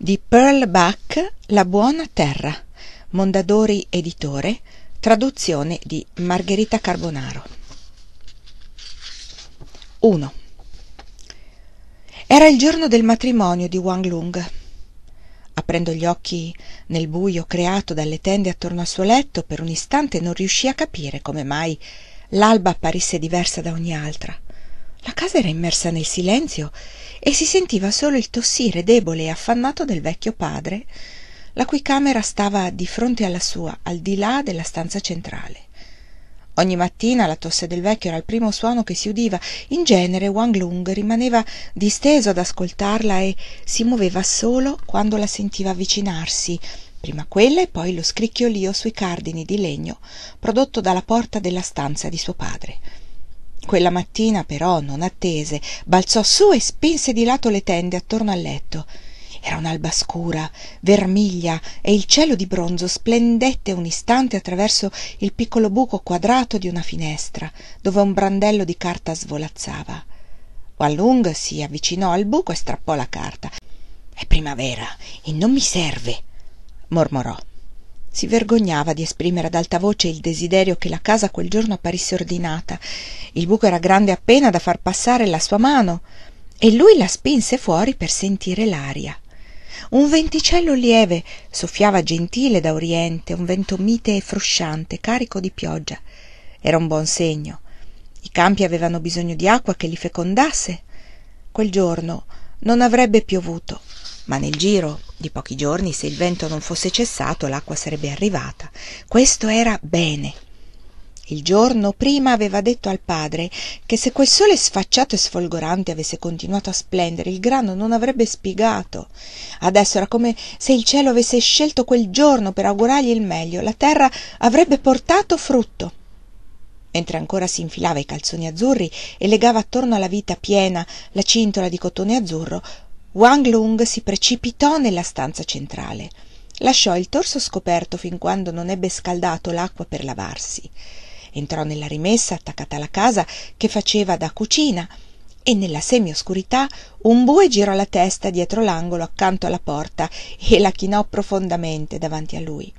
di Pearl Buck La buona terra, Mondadori Editore, traduzione di Margherita Carbonaro. 1. Era il giorno del matrimonio di Wang Lung. Aprendo gli occhi nel buio creato dalle tende attorno al suo letto, per un istante non riuscì a capire come mai l'alba apparisse diversa da ogni altra la casa era immersa nel silenzio e si sentiva solo il tossire debole e affannato del vecchio padre la cui camera stava di fronte alla sua al di là della stanza centrale ogni mattina la tosse del vecchio era il primo suono che si udiva in genere wang lung rimaneva disteso ad ascoltarla e si muoveva solo quando la sentiva avvicinarsi prima quella e poi lo scricchiolio sui cardini di legno prodotto dalla porta della stanza di suo padre quella mattina però non attese balzò su e spinse di lato le tende attorno al letto era un'alba scura vermiglia e il cielo di bronzo splendette un istante attraverso il piccolo buco quadrato di una finestra dove un brandello di carta svolazzava Wallung si avvicinò al buco e strappò la carta è primavera e non mi serve mormorò si vergognava di esprimere ad alta voce il desiderio che la casa quel giorno apparisse ordinata il buco era grande appena da far passare la sua mano e lui la spinse fuori per sentire l'aria un venticello lieve soffiava gentile da oriente un vento mite e frusciante carico di pioggia era un buon segno i campi avevano bisogno di acqua che li fecondasse quel giorno non avrebbe piovuto ma nel giro di pochi giorni se il vento non fosse cessato l'acqua sarebbe arrivata questo era bene il giorno prima aveva detto al padre che se quel sole sfacciato e sfolgorante avesse continuato a splendere il grano non avrebbe spiegato adesso era come se il cielo avesse scelto quel giorno per augurargli il meglio la terra avrebbe portato frutto mentre ancora si infilava i calzoni azzurri e legava attorno alla vita piena la cintola di cotone azzurro wang lung si precipitò nella stanza centrale lasciò il torso scoperto fin quando non ebbe scaldato l'acqua per lavarsi entrò nella rimessa attaccata alla casa che faceva da cucina e nella semioscurità un bue girò la testa dietro l'angolo accanto alla porta e la chinò profondamente davanti a lui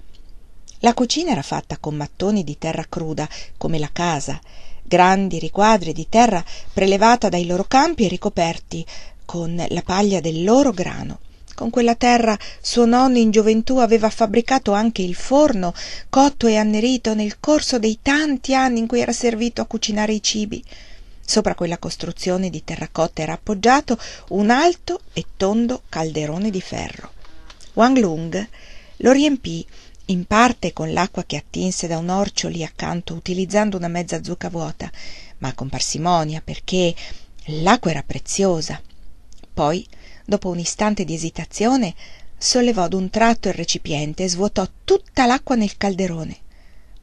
la cucina era fatta con mattoni di terra cruda come la casa grandi riquadri di terra prelevata dai loro campi e ricoperti con la paglia del loro grano. Con quella terra suo nonno in gioventù aveva fabbricato anche il forno, cotto e annerito nel corso dei tanti anni in cui era servito a cucinare i cibi. Sopra quella costruzione di terracotta era appoggiato un alto e tondo calderone di ferro. Wang Lung lo riempì in parte con l'acqua che attinse da un orcio lì accanto, utilizzando una mezza zucca vuota, ma con parsimonia perché l'acqua era preziosa poi dopo un istante di esitazione sollevò d'un tratto il recipiente e svuotò tutta l'acqua nel calderone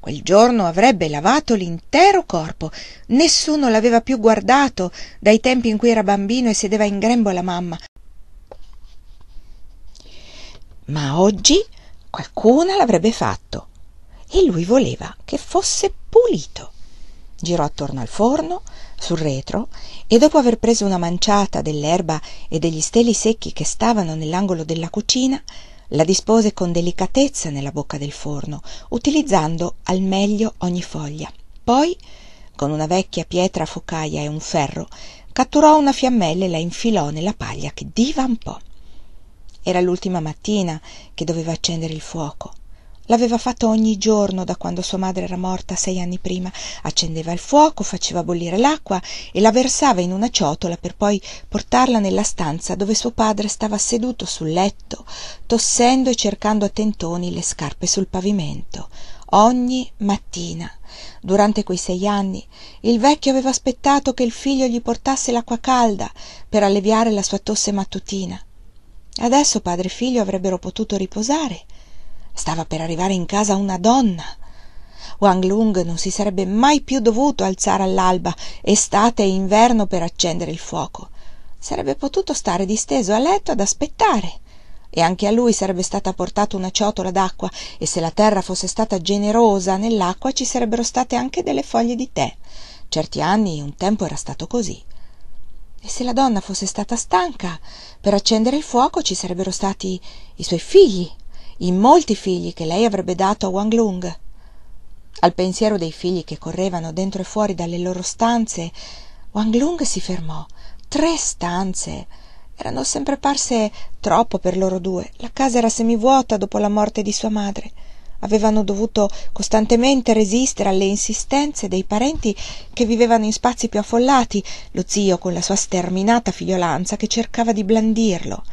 quel giorno avrebbe lavato l'intero corpo nessuno l'aveva più guardato dai tempi in cui era bambino e sedeva in grembo alla mamma ma oggi qualcuna l'avrebbe fatto e lui voleva che fosse pulito girò attorno al forno sul retro e dopo aver preso una manciata dell'erba e degli steli secchi che stavano nell'angolo della cucina la dispose con delicatezza nella bocca del forno utilizzando al meglio ogni foglia poi con una vecchia pietra focaia e un ferro catturò una fiammella e la infilò nella paglia che divampò era l'ultima mattina che doveva accendere il fuoco l'aveva fatto ogni giorno da quando sua madre era morta sei anni prima accendeva il fuoco faceva bollire l'acqua e la versava in una ciotola per poi portarla nella stanza dove suo padre stava seduto sul letto tossendo e cercando a tentoni le scarpe sul pavimento ogni mattina durante quei sei anni il vecchio aveva aspettato che il figlio gli portasse l'acqua calda per alleviare la sua tosse mattutina adesso padre e figlio avrebbero potuto riposare Stava per arrivare in casa una donna. Wang Lung non si sarebbe mai più dovuto alzare all'alba, estate e inverno, per accendere il fuoco. Sarebbe potuto stare disteso a letto ad aspettare. E anche a lui sarebbe stata portata una ciotola d'acqua, e se la terra fosse stata generosa nell'acqua ci sarebbero state anche delle foglie di tè. Certi anni un tempo era stato così. E se la donna fosse stata stanca, per accendere il fuoco ci sarebbero stati i suoi figli i molti figli che lei avrebbe dato a wang lung al pensiero dei figli che correvano dentro e fuori dalle loro stanze wang lung si fermò tre stanze erano sempre parse troppo per loro due la casa era semivuota dopo la morte di sua madre avevano dovuto costantemente resistere alle insistenze dei parenti che vivevano in spazi più affollati lo zio con la sua sterminata figliolanza che cercava di blandirlo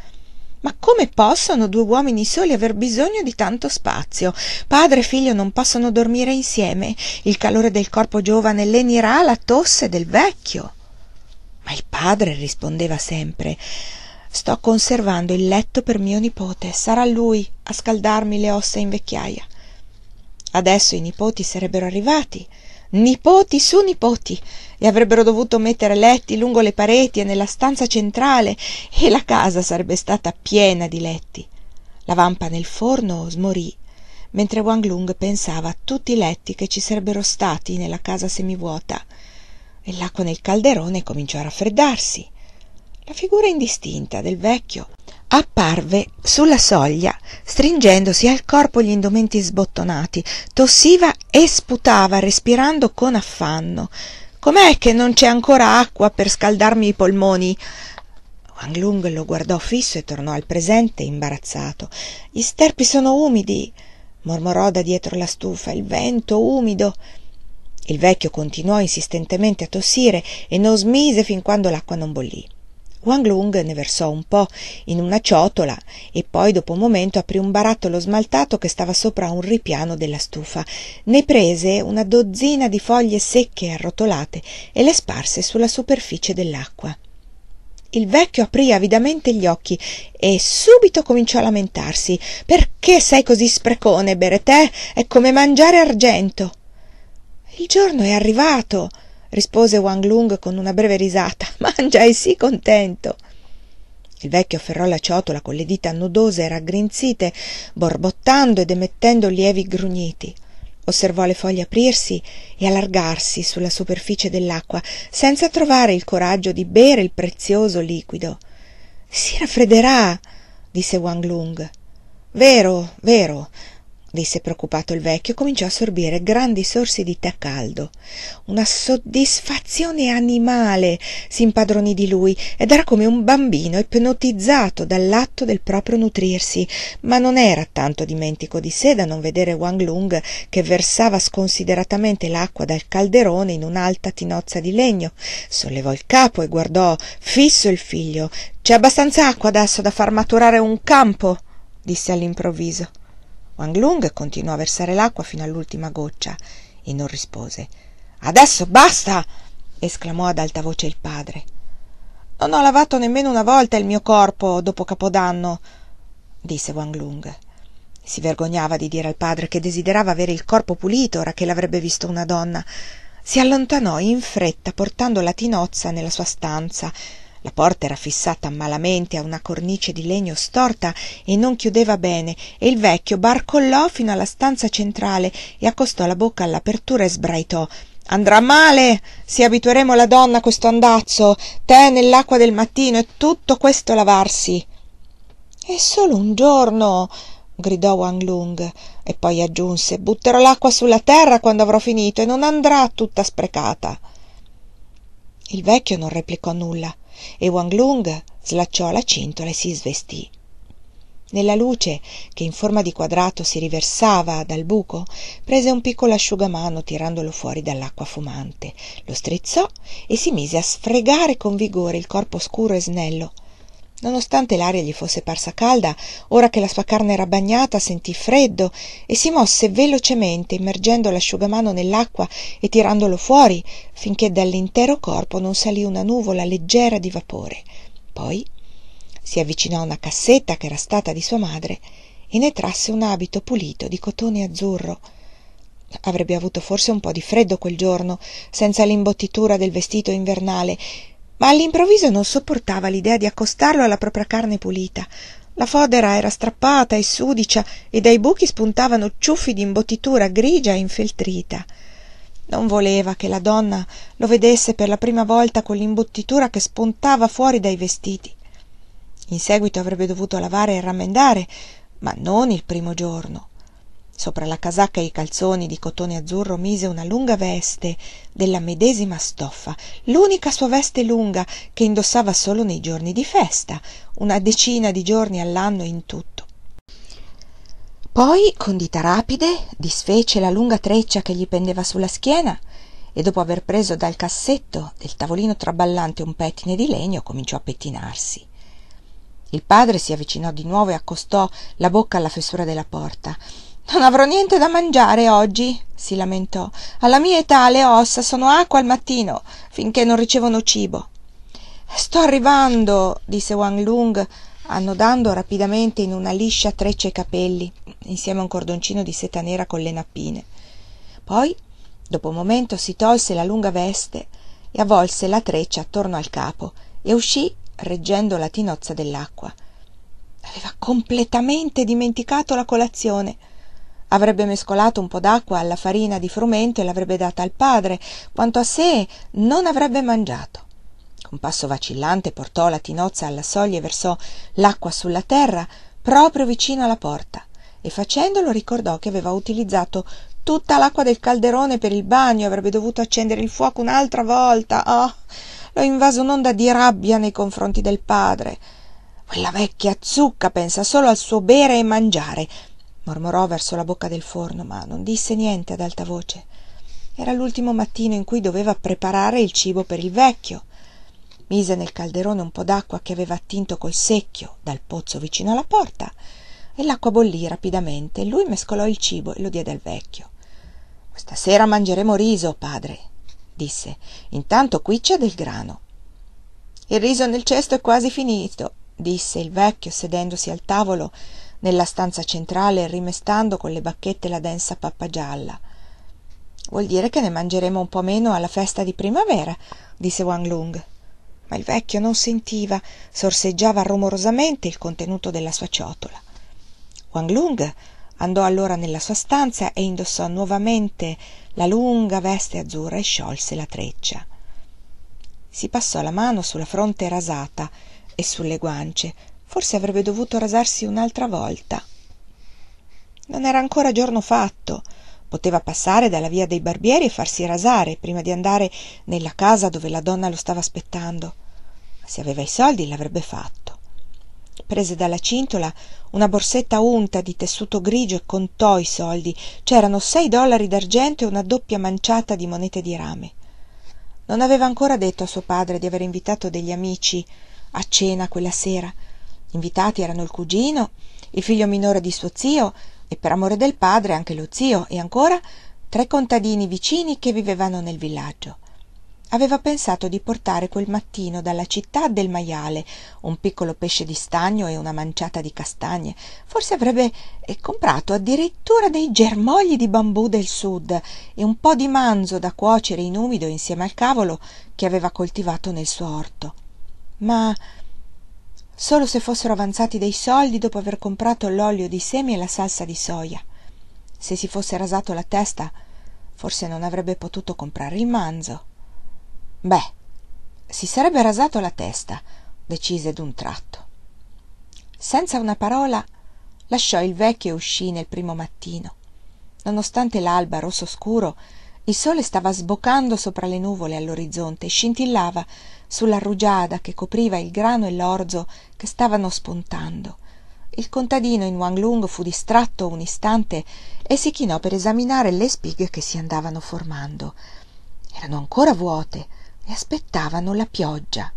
ma come possono due uomini soli aver bisogno di tanto spazio padre e figlio non possono dormire insieme il calore del corpo giovane lenirà la tosse del vecchio ma il padre rispondeva sempre sto conservando il letto per mio nipote sarà lui a scaldarmi le ossa in vecchiaja adesso i nipoti sarebbero arrivati nipoti su nipoti e avrebbero dovuto mettere letti lungo le pareti e nella stanza centrale e la casa sarebbe stata piena di letti la vampa nel forno smorì mentre Wang Lung pensava a tutti i letti che ci sarebbero stati nella casa semivuota e l'acqua nel calderone cominciò a raffreddarsi la figura indistinta del vecchio apparve sulla soglia stringendosi al corpo gli indumenti sbottonati tossiva e sputava respirando con affanno com'è che non c'è ancora acqua per scaldarmi i polmoni Wang Lung lo guardò fisso e tornò al presente imbarazzato gli sterpi sono umidi mormorò da dietro la stufa il vento umido il vecchio continuò insistentemente a tossire e non smise fin quando l'acqua non bollì wang lung ne versò un po in una ciotola e poi dopo un momento aprì un barattolo smaltato che stava sopra un ripiano della stufa ne prese una dozzina di foglie secche e arrotolate e le sparse sulla superficie dell'acqua il vecchio aprì avidamente gli occhi e subito cominciò a lamentarsi. Perché sei così sprecone, bere tè? È come mangiare argento. Il giorno è arrivato, rispose Wang Lung con una breve risata. Mangia e sii contento. Il vecchio afferrò la ciotola con le dita nodose e raggrinzite, borbottando ed emettendo lievi grugniti. Osservò le foglie aprirsi e allargarsi sulla superficie dell'acqua, senza trovare il coraggio di bere il prezioso liquido. Si raffredderà, disse Wang Lung. Vero, vero, disse preoccupato il vecchio, cominciò a sorbire grandi sorsi di tè caldo. Una soddisfazione animale si impadronì di lui ed era come un bambino ipnotizzato dall'atto del proprio nutrirsi, ma non era tanto dimentico di sé da non vedere Wang Lung che versava sconsideratamente l'acqua dal calderone in un'alta tinozza di legno. Sollevò il capo e guardò fisso il figlio. C'è abbastanza acqua adesso da far maturare un campo, disse all'improvviso wang lung continuò a versare l'acqua fino all'ultima goccia e non rispose adesso basta esclamò ad alta voce il padre non ho lavato nemmeno una volta il mio corpo dopo capodanno disse wang lung si vergognava di dire al padre che desiderava avere il corpo pulito ora che l'avrebbe visto una donna si allontanò in fretta portando la tinozza nella sua stanza la porta era fissata malamente a una cornice di legno storta e non chiudeva bene e il vecchio barcollò fino alla stanza centrale e accostò la bocca all'apertura e sbraitò andrà male se abitueremo la donna a questo andazzo tè nell'acqua del mattino e tutto questo lavarsi è solo un giorno gridò Wang Lung e poi aggiunse butterò l'acqua sulla terra quando avrò finito e non andrà tutta sprecata il vecchio non replicò nulla e Wang Lung slacciò la cintola e si svestì. Nella luce che in forma di quadrato si riversava dal buco, prese un piccolo asciugamano tirandolo fuori dall'acqua fumante, lo strizzò e si mise a sfregare con vigore il corpo scuro e snello, nonostante l'aria gli fosse parsa calda ora che la sua carne era bagnata sentì freddo e si mosse velocemente immergendo l'asciugamano nell'acqua e tirandolo fuori finché dall'intero corpo non salì una nuvola leggera di vapore poi si avvicinò a una cassetta che era stata di sua madre e ne trasse un abito pulito di cotone azzurro avrebbe avuto forse un po di freddo quel giorno senza l'imbottitura del vestito invernale ma all'improvviso non sopportava l'idea di accostarlo alla propria carne pulita la fodera era strappata e sudicia e dai buchi spuntavano ciuffi d'imbottitura grigia e infeltrita non voleva che la donna lo vedesse per la prima volta con l'imbottitura che spuntava fuori dai vestiti in seguito avrebbe dovuto lavare e rammendare ma non il primo giorno sopra la casacca e i calzoni di cotone azzurro mise una lunga veste della medesima stoffa l'unica sua veste lunga che indossava solo nei giorni di festa una decina di giorni all'anno in tutto poi con dita rapide disfece la lunga treccia che gli pendeva sulla schiena e dopo aver preso dal cassetto del tavolino traballante un pettine di legno cominciò a pettinarsi il padre si avvicinò di nuovo e accostò la bocca alla fessura della porta non avrò niente da mangiare oggi si lamentò alla mia età le ossa sono acqua al mattino finché non ricevono cibo sto arrivando disse wang lung annodando rapidamente in una liscia treccia i capelli insieme a un cordoncino di seta nera con le nappine poi dopo un momento si tolse la lunga veste e avvolse la treccia attorno al capo e uscì reggendo la tinozza dell'acqua aveva completamente dimenticato la colazione avrebbe mescolato un po d'acqua alla farina di frumento e l'avrebbe data al padre quanto a sé non avrebbe mangiato con passo vacillante portò la tinozza alla soglia e versò l'acqua sulla terra proprio vicino alla porta e facendolo ricordò che aveva utilizzato tutta l'acqua del calderone per il bagno e avrebbe dovuto accendere il fuoco un'altra volta oh l'ho invaso un'onda di rabbia nei confronti del padre quella vecchia zucca pensa solo al suo bere e mangiare mormorò verso la bocca del forno, ma non disse niente ad alta voce. Era l'ultimo mattino in cui doveva preparare il cibo per il vecchio. Mise nel calderone un po' d'acqua che aveva attinto col secchio dal pozzo vicino alla porta e l'acqua bollì rapidamente lui mescolò il cibo e lo diede al vecchio. Stasera mangeremo riso, padre, disse. Intanto qui c'è del grano. Il riso nel cesto è quasi finito, disse il vecchio sedendosi al tavolo nella stanza centrale rimestando con le bacchette la densa pappa gialla vuol dire che ne mangeremo un po meno alla festa di primavera disse wang lung ma il vecchio non sentiva sorseggiava rumorosamente il contenuto della sua ciotola wang lung andò allora nella sua stanza e indossò nuovamente la lunga veste azzurra e sciolse la treccia si passò la mano sulla fronte rasata e sulle guance Forse avrebbe dovuto rasarsi un'altra volta. Non era ancora giorno fatto. Poteva passare dalla via dei barbieri e farsi rasare prima di andare nella casa dove la donna lo stava aspettando. Se aveva i soldi l'avrebbe fatto. Prese dalla cintola una borsetta unta di tessuto grigio e contò i soldi. C'erano sei dollari d'argento e una doppia manciata di monete di rame. Non aveva ancora detto a suo padre di aver invitato degli amici a cena quella sera invitati erano il cugino il figlio minore di suo zio e per amore del padre anche lo zio e ancora tre contadini vicini che vivevano nel villaggio aveva pensato di portare quel mattino dalla città del maiale un piccolo pesce di stagno e una manciata di castagne forse avrebbe eh, comprato addirittura dei germogli di bambù del sud e un po di manzo da cuocere in umido insieme al cavolo che aveva coltivato nel suo orto ma solo se fossero avanzati dei soldi dopo aver comprato l'olio di semi e la salsa di soia. Se si fosse rasato la testa, forse non avrebbe potuto comprare il manzo. Beh, si sarebbe rasato la testa, decise d'un tratto. Senza una parola lasciò il vecchio e uscì nel primo mattino. Nonostante l'alba rosso scuro, il sole stava sboccando sopra le nuvole all'orizzonte e scintillava sulla rugiada che copriva il grano e l'orzo che stavano spuntando. Il contadino in Wang Wanglung fu distratto un istante e si chinò per esaminare le spighe che si andavano formando. Erano ancora vuote e aspettavano la pioggia.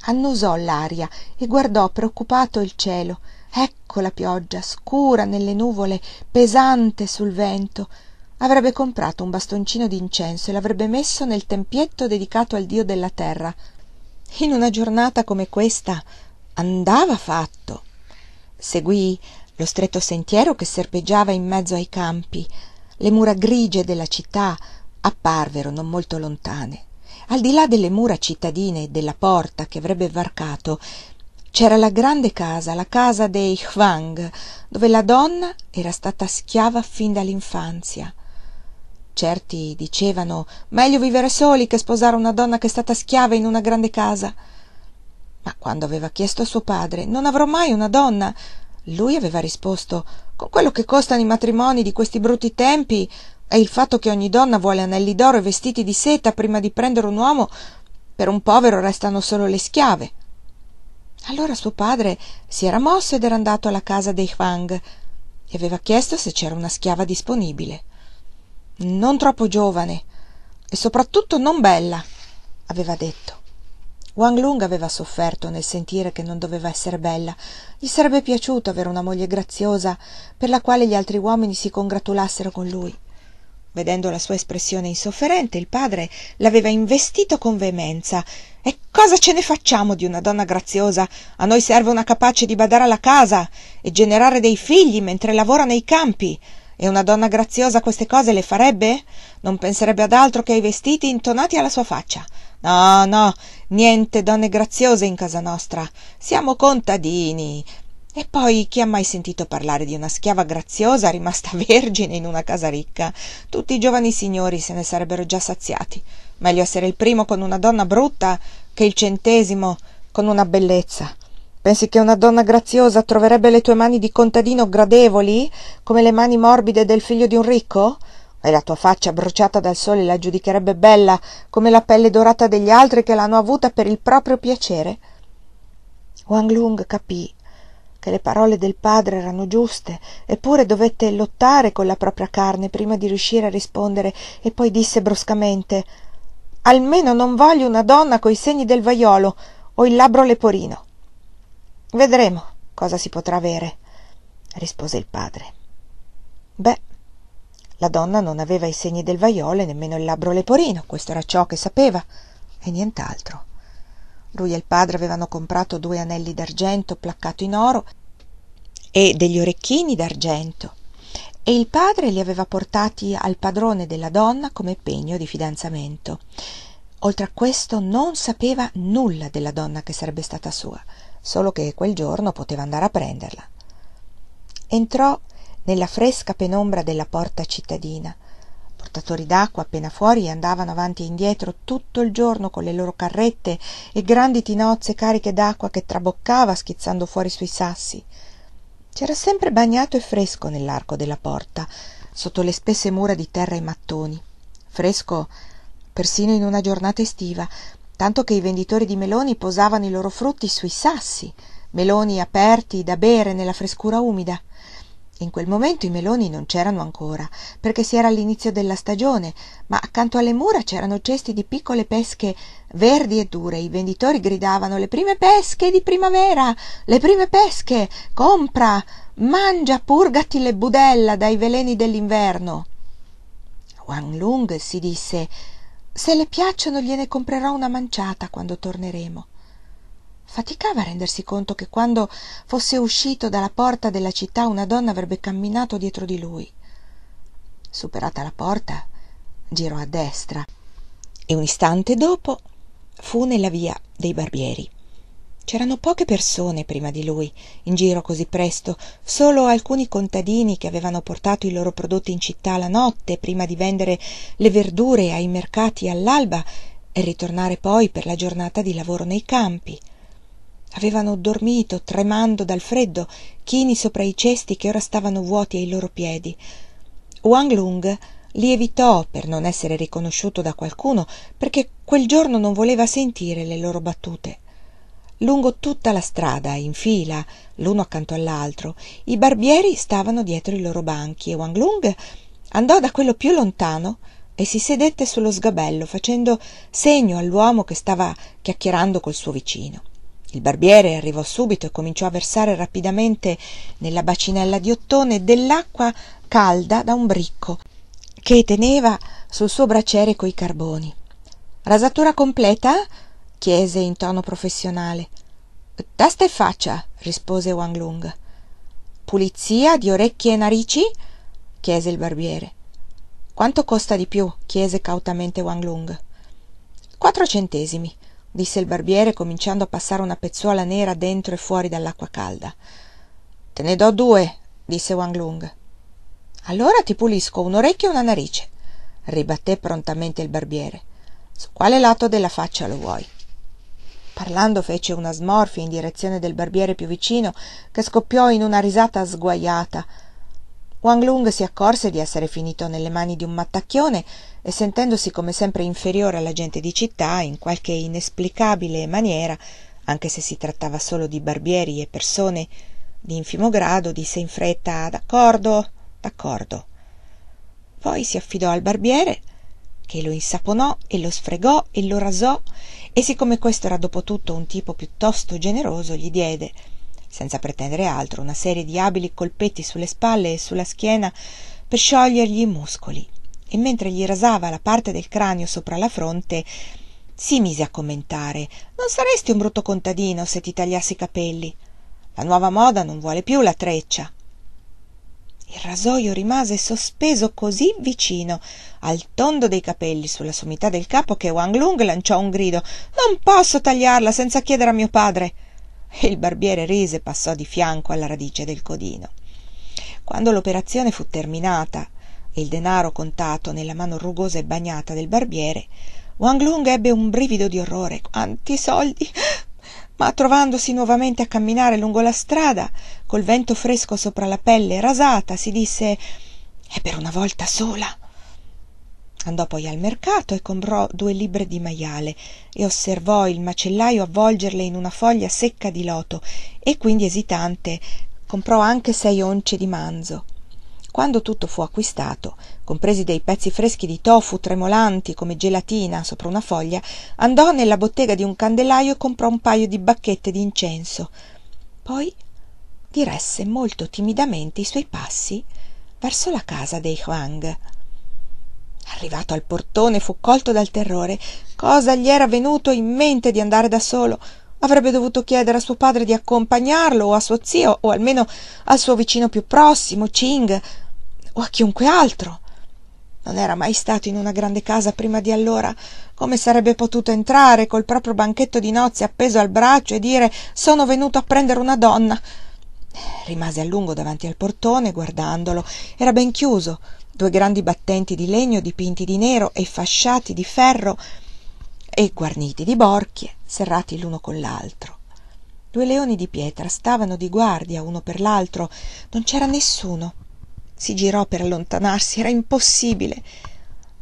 Annusò l'aria e guardò preoccupato il cielo. Ecco la pioggia, scura nelle nuvole, pesante sul vento avrebbe comprato un bastoncino d'incenso e l'avrebbe messo nel tempietto dedicato al dio della terra in una giornata come questa andava fatto Seguì lo stretto sentiero che serpeggiava in mezzo ai campi le mura grigie della città apparvero non molto lontane al di là delle mura cittadine e della porta che avrebbe varcato c'era la grande casa, la casa dei Hwang, dove la donna era stata schiava fin dall'infanzia certi dicevano meglio vivere soli che sposare una donna che è stata schiava in una grande casa ma quando aveva chiesto a suo padre non avrò mai una donna lui aveva risposto con quello che costano i matrimoni di questi brutti tempi e il fatto che ogni donna vuole anelli d'oro e vestiti di seta prima di prendere un uomo per un povero restano solo le schiave allora suo padre si era mosso ed era andato alla casa dei Huang e aveva chiesto se c'era una schiava disponibile non troppo giovane e soprattutto non bella aveva detto wang lung aveva sofferto nel sentire che non doveva esser bella gli sarebbe piaciuto avere una moglie graziosa per la quale gli altri uomini si congratulassero con lui vedendo la sua espressione insofferente il padre l'aveva investito con veemenza e cosa ce ne facciamo di una donna graziosa a noi serve una capace di badare alla casa e generare dei figli mentre lavora nei campi e una donna graziosa queste cose le farebbe? Non penserebbe ad altro che ai vestiti intonati alla sua faccia. No, no, niente donne graziose in casa nostra. Siamo contadini. E poi chi ha mai sentito parlare di una schiava graziosa rimasta vergine in una casa ricca? Tutti i giovani signori se ne sarebbero già saziati. Meglio essere il primo con una donna brutta che il centesimo con una bellezza. Pensi che una donna graziosa troverebbe le tue mani di contadino gradevoli come le mani morbide del figlio di un ricco? E la tua faccia bruciata dal sole la giudicherebbe bella come la pelle dorata degli altri che l'hanno avuta per il proprio piacere? Wang Lung capì che le parole del padre erano giuste, eppure dovette lottare con la propria carne prima di riuscire a rispondere e poi disse bruscamente Almeno non voglio una donna coi segni del vaiolo o il labbro leporino. Vedremo cosa si potrà avere, rispose il padre. Beh, la donna non aveva i segni del vaiolo e nemmeno il labbro leporino, questo era ciò che sapeva, e nient'altro. Lui e il padre avevano comprato due anelli d'argento placcato in oro e degli orecchini d'argento, e il padre li aveva portati al padrone della donna come pegno di fidanzamento. Oltre a questo non sapeva nulla della donna che sarebbe stata sua, solo che quel giorno poteva andare a prenderla entrò nella fresca penombra della porta cittadina portatori d'acqua appena fuori andavano avanti e indietro tutto il giorno con le loro carrette e grandi tinozze cariche d'acqua che traboccava schizzando fuori sui sassi c'era sempre bagnato e fresco nell'arco della porta sotto le spesse mura di terra e mattoni fresco persino in una giornata estiva tanto che i venditori di meloni posavano i loro frutti sui sassi meloni aperti da bere nella frescura umida in quel momento i meloni non c'erano ancora perché si era all'inizio della stagione ma accanto alle mura c'erano cesti di piccole pesche verdi e dure i venditori gridavano le prime pesche di primavera le prime pesche compra mangia purgati le budella dai veleni dell'inverno Wang Lung si disse se le piacciono gliene comprerò una manciata quando torneremo. Faticava a rendersi conto che quando fosse uscito dalla porta della città una donna avrebbe camminato dietro di lui. Superata la porta, girò a destra e un istante dopo fu nella via dei barbieri c'erano poche persone prima di lui in giro così presto solo alcuni contadini che avevano portato i loro prodotti in città la notte prima di vendere le verdure ai mercati all'alba e ritornare poi per la giornata di lavoro nei campi avevano dormito tremando dal freddo chini sopra i cesti che ora stavano vuoti ai loro piedi wang lung li evitò per non essere riconosciuto da qualcuno perché quel giorno non voleva sentire le loro battute lungo tutta la strada in fila l'uno accanto all'altro i barbieri stavano dietro i loro banchi e Wang Lung andò da quello più lontano e si sedette sullo sgabello facendo segno all'uomo che stava chiacchierando col suo vicino il barbiere arrivò subito e cominciò a versare rapidamente nella bacinella di ottone dell'acqua calda da un bricco che teneva sul suo braciere coi carboni rasatura completa chiese in tono professionale testa e faccia rispose wang lung pulizia di orecchie e narici chiese il barbiere quanto costa di più chiese cautamente wang lung quattro centesimi disse il barbiere cominciando a passare una pezzuola nera dentro e fuori dall'acqua calda te ne do due disse wang lung allora ti pulisco un orecchio e una narice ribatté prontamente il barbiere su quale lato della faccia lo vuoi Parlando fece una smorfia in direzione del barbiere più vicino, che scoppiò in una risata sguaiata. Wang Lung si accorse di essere finito nelle mani di un mattacchione e sentendosi come sempre inferiore alla gente di città, in qualche inesplicabile maniera, anche se si trattava solo di barbieri e persone di infimo grado, disse in fretta D'accordo, d'accordo. Poi si affidò al barbiere che lo insaponò e lo sfregò e lo rasò e siccome questo era dopo tutto un tipo piuttosto generoso gli diede senza pretendere altro una serie di abili colpetti sulle spalle e sulla schiena per sciogliergli i muscoli e mentre gli rasava la parte del cranio sopra la fronte si mise a commentare non saresti un brutto contadino se ti tagliassi i capelli la nuova moda non vuole più la treccia il rasoio rimase sospeso così vicino al tondo dei capelli sulla sommità del capo che wang lung lanciò un grido non posso tagliarla senza chiedere a mio padre e il barbiere rise e passò di fianco alla radice del codino quando l'operazione fu terminata e il denaro contato nella mano rugosa e bagnata del barbiere wang lung ebbe un brivido di orrore quanti soldi ma trovandosi nuovamente a camminare lungo la strada col vento fresco sopra la pelle rasata, si disse è per una volta sola. Andò poi al mercato e comprò due libbre di maiale e osservò il macellaio avvolgerle in una foglia secca di loto e quindi esitante comprò anche sei once di manzo. Quando tutto fu acquistato, compresi dei pezzi freschi di tofu tremolanti come gelatina sopra una foglia, andò nella bottega di un candelaio e comprò un paio di bacchette d'incenso. Poi diresse molto timidamente i suoi passi verso la casa dei Huang. Arrivato al portone fu colto dal terrore. Cosa gli era venuto in mente di andare da solo? Avrebbe dovuto chiedere a suo padre di accompagnarlo o a suo zio o almeno al suo vicino più prossimo, Ching, o a chiunque altro. Non era mai stato in una grande casa prima di allora. Come sarebbe potuto entrare col proprio banchetto di nozze appeso al braccio e dire sono venuto a prendere una donna? rimase a lungo davanti al portone guardandolo era ben chiuso due grandi battenti di legno dipinti di nero e fasciati di ferro e guarniti di borchie serrati l'uno con l'altro due leoni di pietra stavano di guardia uno per l'altro non c'era nessuno si girò per allontanarsi era impossibile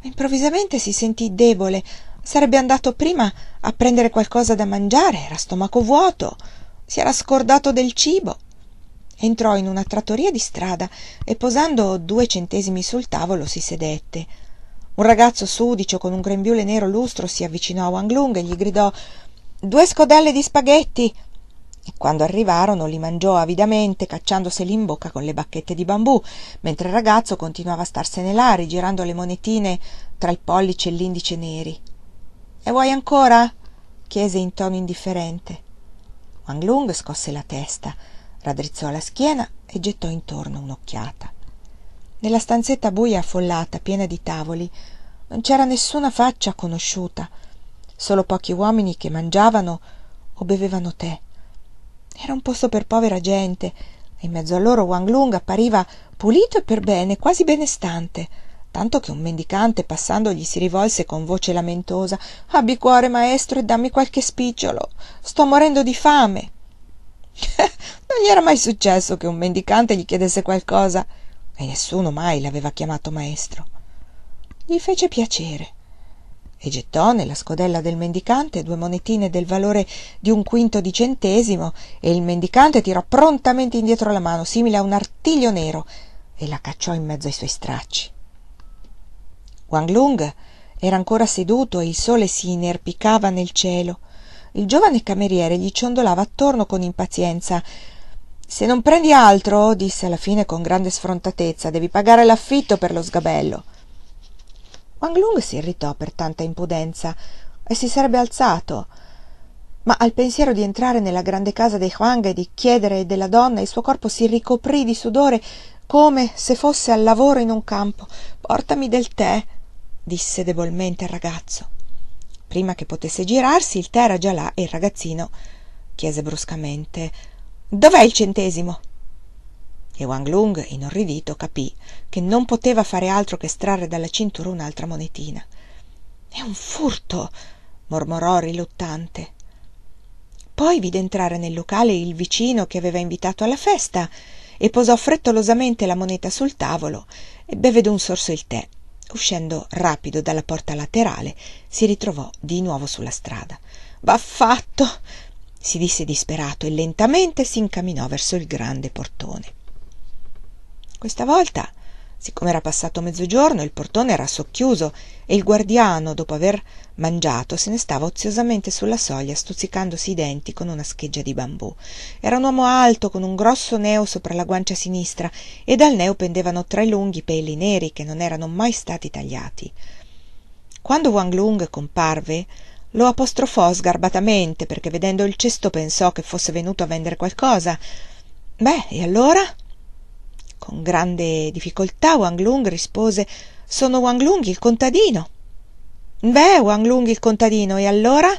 improvvisamente si sentì debole sarebbe andato prima a prendere qualcosa da mangiare era stomaco vuoto si era scordato del cibo entrò in una trattoria di strada e posando due centesimi sul tavolo si sedette un ragazzo sudicio con un grembiule nero lustro si avvicinò a Wang Lung e gli gridò due scodelle di spaghetti e quando arrivarono li mangiò avidamente cacciandoseli in bocca con le bacchette di bambù mentre il ragazzo continuava a starsene là rigirando le monetine tra il pollice e l'indice neri e vuoi ancora? chiese in tono indifferente Wang Lung scosse la testa raddrizzò la schiena e gettò intorno un'occhiata. Nella stanzetta buia affollata, piena di tavoli, non c'era nessuna faccia conosciuta, solo pochi uomini che mangiavano o bevevano tè. Era un posto per povera gente e in mezzo a loro Wang Lung appariva pulito e per bene, quasi benestante, tanto che un mendicante passando gli si rivolse con voce lamentosa: Abbi cuore, maestro, e dammi qualche spicciolo. Sto morendo di fame. non gli era mai successo che un mendicante gli chiedesse qualcosa e nessuno mai l'aveva chiamato maestro. Gli fece piacere e gettò nella scodella del mendicante due monetine del valore di un quinto di centesimo e il mendicante tirò prontamente indietro la mano, simile a un artiglio nero, e la cacciò in mezzo ai suoi stracci. Wang Lung era ancora seduto e il sole si inerpicava nel cielo. Il giovane cameriere gli ciondolava attorno con impazienza. Se non prendi altro, disse alla fine con grande sfrontatezza, devi pagare l'affitto per lo sgabello. Wang Lung si irritò per tanta impudenza e si sarebbe alzato. Ma al pensiero di entrare nella grande casa dei Huang e di chiedere della donna, il suo corpo si ricoprì di sudore come se fosse al lavoro in un campo. Portami del tè, disse debolmente il ragazzo. Prima che potesse girarsi, il tè era già là e il ragazzino chiese bruscamente Dov'è il centesimo? E Wang Lung, inorridito, capì che non poteva fare altro che estrarre dalla cintura un'altra monetina. È un furto, mormorò riluttante. Poi vide entrare nel locale il vicino che aveva invitato alla festa e posò frettolosamente la moneta sul tavolo e bevve d'un sorso il tè. Uscendo rapido dalla porta laterale, si ritrovò di nuovo sulla strada. Va fatto! si disse disperato e lentamente si incamminò verso il grande portone. Questa volta Siccome era passato mezzogiorno, il portone era socchiuso e il guardiano, dopo aver mangiato, se ne stava oziosamente sulla soglia, stuzzicandosi i denti con una scheggia di bambù. Era un uomo alto, con un grosso neo sopra la guancia sinistra e dal neo pendevano tre lunghi peli neri che non erano mai stati tagliati. Quando Wang Lung comparve, lo apostrofò sgarbatamente perché vedendo il cesto pensò che fosse venuto a vendere qualcosa. Beh, e allora? con grande difficoltà Wang Lung rispose sono Wang Lung il contadino beh Wang Lung il contadino e allora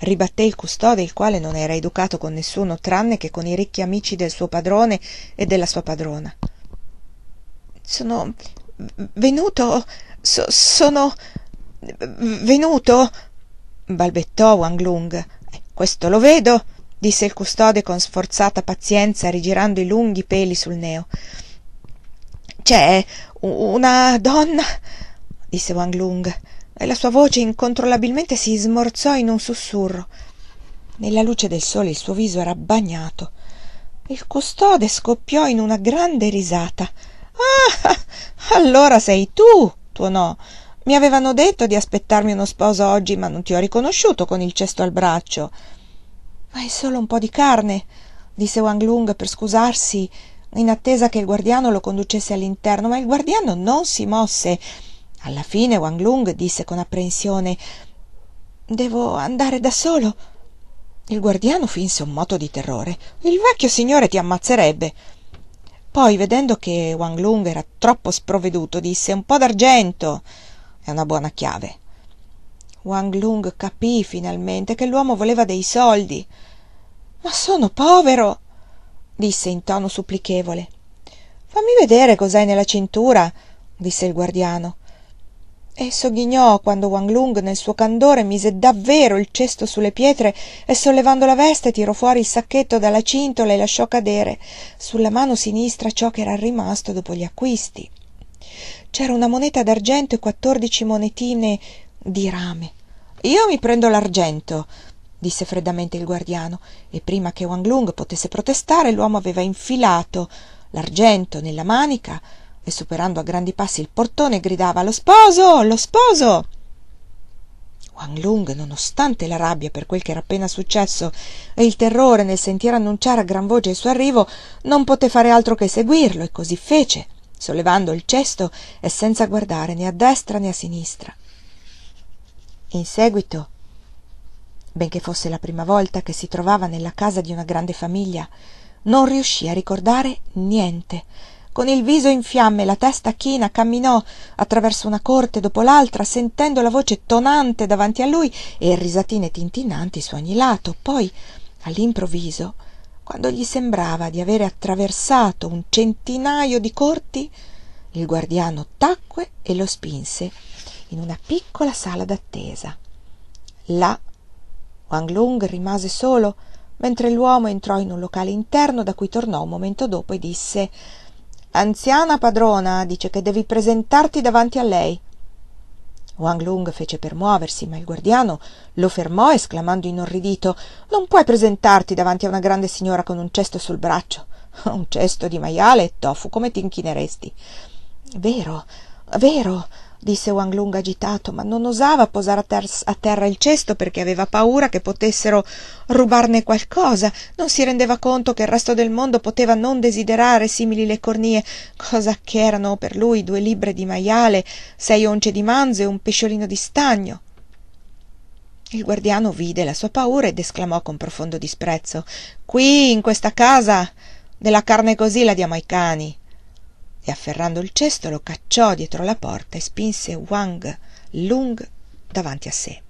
ribatté il custode il quale non era educato con nessuno tranne che con i ricchi amici del suo padrone e della sua padrona sono venuto so, sono venuto balbettò Wang Lung questo lo vedo disse il custode con sforzata pazienza rigirando i lunghi peli sul neo c'è una donna disse wang lung e la sua voce incontrollabilmente si smorzò in un sussurro nella luce del sole il suo viso era bagnato il custode scoppiò in una grande risata ah allora sei tu tuonò mi avevano detto di aspettarmi uno sposo oggi ma non ti ho riconosciuto con il cesto al braccio ma è solo un po di carne disse wang lung per scusarsi in attesa che il guardiano lo conducesse all'interno ma il guardiano non si mosse alla fine wang lung disse con apprensione devo andare da solo il guardiano finse un moto di terrore il vecchio signore ti ammazzerebbe poi vedendo che wang lung era troppo sprovveduto disse un po d'argento è una buona chiave Wang Lung capì finalmente che l'uomo voleva dei soldi. Ma sono povero, disse in tono supplichevole. Fammi vedere cos'hai nella cintura, disse il guardiano. E sogghignò quando Wang Lung nel suo candore mise davvero il cesto sulle pietre e sollevando la veste tirò fuori il sacchetto dalla cintola e lasciò cadere sulla mano sinistra ciò che era rimasto dopo gli acquisti. C'era una moneta d'argento e quattordici monetine di rame io mi prendo l'argento disse freddamente il guardiano e prima che wang lung potesse protestare l'uomo aveva infilato l'argento nella manica e superando a grandi passi il portone gridava lo sposo lo sposo Wang Lung, nonostante la rabbia per quel che era appena successo e il terrore nel sentire annunciare a gran voce il suo arrivo, non poté fare altro che seguirlo e così fece, sollevando il cesto e senza guardare né a destra né a sinistra in seguito benché fosse la prima volta che si trovava nella casa di una grande famiglia non riuscì a ricordare niente con il viso in fiamme e la testa china camminò attraverso una corte dopo l'altra sentendo la voce tonante davanti a lui e risatine tintinnanti su ogni lato poi all'improvviso quando gli sembrava di avere attraversato un centinaio di corti il guardiano tacque e lo spinse in una piccola sala d'attesa. Là Wang Lung rimase solo mentre l'uomo entrò in un locale interno da cui tornò un momento dopo e disse Anziana padrona dice che devi presentarti davanti a lei. Wang Lung fece per muoversi, ma il guardiano lo fermò esclamando inorridito Non puoi presentarti davanti a una grande signora con un cesto sul braccio. Un cesto di maiale e tofu, come ti inchineresti? Vero, vero, disse Wang Lung agitato, ma non osava posare a, ter- a, terra il cesto perché aveva paura che potessero rubarne qualcosa. Non si rendeva conto che il resto del mondo poteva non desiderare simili le cornie, cosa che erano per lui due libbre di maiale, sei once di manzo e un pesciolino di stagno. Il guardiano vide la sua paura ed esclamò con profondo disprezzo: Qui, in questa casa, della carne così la diamo ai cani e afferrando il cesto lo cacciò dietro la porta e spinse wang lung davanti a sé